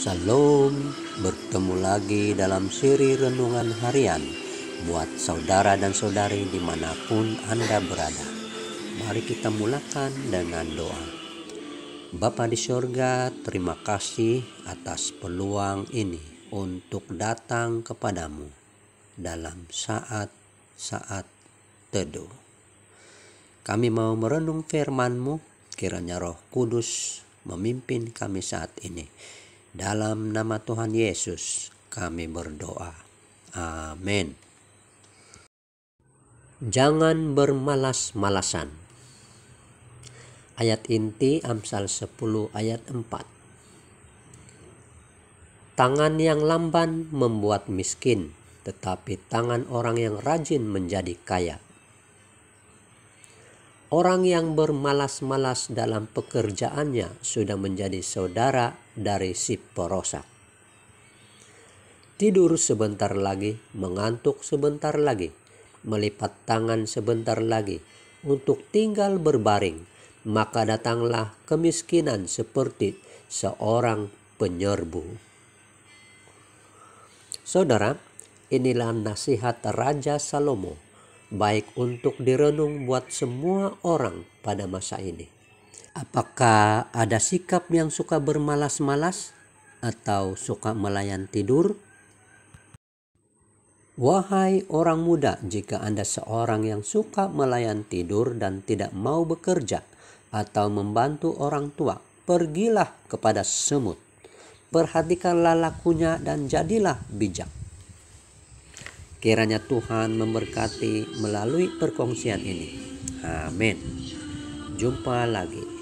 Shalom, bertemu lagi dalam seri Renungan Harian buat saudara dan saudari dimanapun Anda berada. Mari kita mulakan dengan doa. Bapa di sorga, terima kasih atas peluang ini untuk datang kepadamu dalam saat-saat teduh. Kami mau merenung firmanmu, kiranya roh kudus memimpin kami saat ini dalam nama Tuhan Yesus kami berdoa. Amin. Jangan bermalas-malasan. Ayat inti Amsal 10 ayat 4. Tangan yang lamban membuat miskin, tetapi tangan orang yang rajin menjadi kaya. Orang yang bermalas-malas dalam pekerjaannya sudah menjadi saudara dari si perosak. Tidur sebentar lagi, mengantuk sebentar lagi, melipat tangan sebentar lagi, untuk tinggal berbaring, maka datanglah kemiskinan seperti seorang penyerbu. Saudara, inilah nasihat Raja Salomo baik untuk direnung buat semua orang pada masa ini. Apakah ada sikap yang suka bermalas-malas atau suka melayan tidur? Wahai orang muda, jika Anda seorang yang suka melayan tidur dan tidak mau bekerja atau membantu orang tua, pergilah kepada semut. Perhatikanlah lakunya dan jadilah bijak. Kiranya Tuhan memberkati melalui perkongsian ini. Amin. Jumpa lagi.